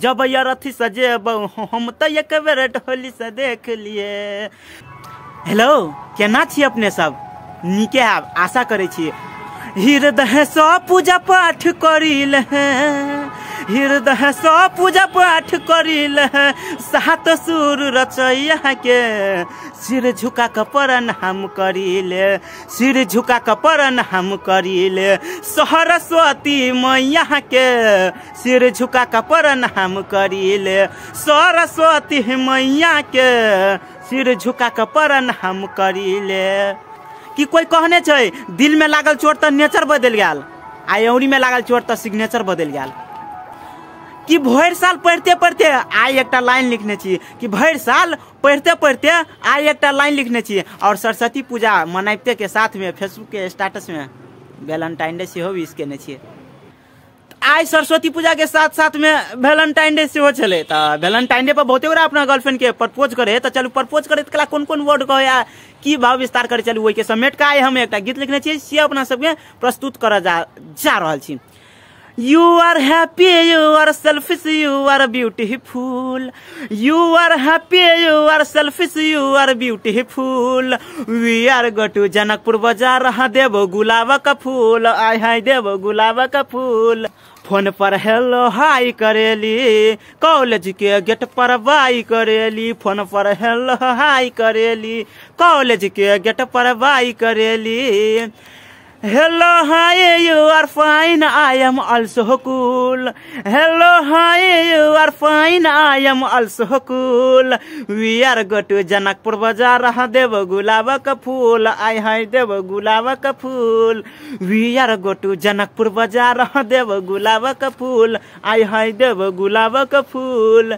जब अथी सजे हम तो एक बेर ढोली से देख लिए हेलो केना छी अपने सब निके आब आशा करे छी हिरदय स पूजा पाठ करी ले हृदय स पूजा पाठ करिल सात सुर रचैया के सिर झुका परन हम करिल सिर झुका परन हम करिल सरस्वती मैया के सिर झुका परन हम करिल सरस्वती मैया के सिर झुका परन हम करिले कि कोइ कहने छै दिलमे लागल चोट त नेचर बदलि गेल आ में लागल चोट त सिग्नेचर बदलि गेल कि भर साल पढ़ते पढ़ते आज एक लाइन लिखने छी कि भर साल पढ़ते पढ़ते आज एक लाइन लिखने छी और सरस्वती पूजा मनाबिते के के स्टेटस में वैलेंटाइन डे से भी इसके छियै आइ सरस्वती पूजा के साथ साथ में वैलेंटाइन डे से वैलेंटाइन डे पर बहुत गोरा अपना गर्लफ्रेंड के प्रपोज करे तो चलू प्रपोज करैत कला कौन कौन वर्ड कह की भाव विस्तार करे चलू के समेट का आई हम एक गीत लिखने छियै से अपना सबके प्रस्तुत करे जा रहा छी you are happy you are selfish you are beautiful you are happy you are selfish you are beautiful we are go to Janakpur बाजार देव गुलाब का फूल आई हाई देव गुलाब का फूल फोन पर हेलो हाई करेली कॉलेज के गेट पर बाई करेली फोन पर हेलो हाई करेली कॉलेज के गेट पर bye Kareli Hello, hi, you are fine, I am also cool. Hello, hi, you are fine, I am also cool. We are go to Janakpur Bazaar, Devo Gulaba ka phool, I hi Devo Gulaba ka phool. We are go to Janakpur Bazaar, Devo Gulaba ka phool, I hi Devo Gulaba ka phool.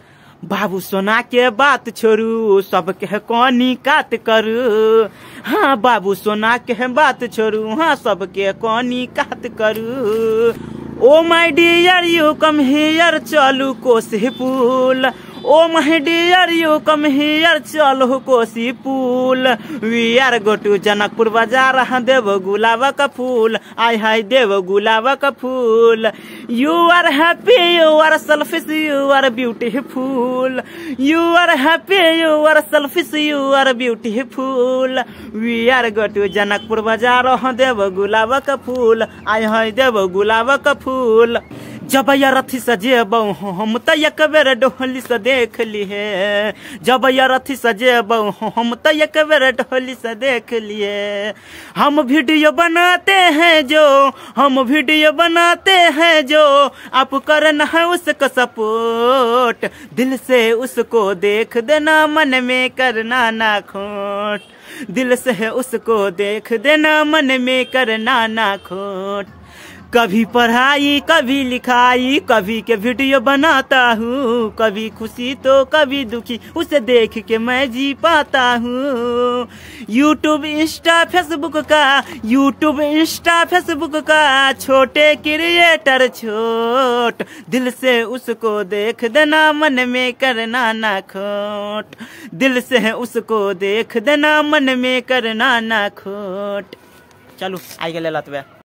बाबू सोना के बात छोड़ू सबके कोनी कात करू हाँ बाबू सोना के बात छोड़ू हाँ सबके कोनी कात करू oh my dear you come here चलू कोसी पुल Oh my dear, you come here, chalo kosi pool. We are go to Janakpur Bazaar, Deva Gulava ka pool. I hi Deva Gulava ka pool. You are happy, you are selfish, you are beautiful. You are happy, you are selfish, you are beautiful. We are go to Janakpur Bazaar, Deva Gulava ka pool. I hi Deva Gulava ka pool. जबैया रथी सजेब हम त एक बेर डोली से देख लिये जबैया रथी सजेब हम त एक बेर डोली से देख लिये हम वीडियो बनाते हैं जो हम वीडियो बनाते हैं जो आप करना है उसको सपोर्ट दिल से उसको देख देना मन में करना ना खोट दिल से उसको देख देना मन में करना ना खोट कभी पढ़ाई कभी लिखाई कभी के वीडियो बनाता हूँ कभी खुशी तो कभी दुखी उसे देख के मैं जी पाता हूँ यूट्यूब इंस्टा फेसबुक का यूट्यूब इंस्टा फेसबुक का छोटे क्रिएटर छोट दिल से उसको देख देना मन में करना ना खोट दिल से उसको देख देना मन में करना ना खोट चलो आई गए लतवे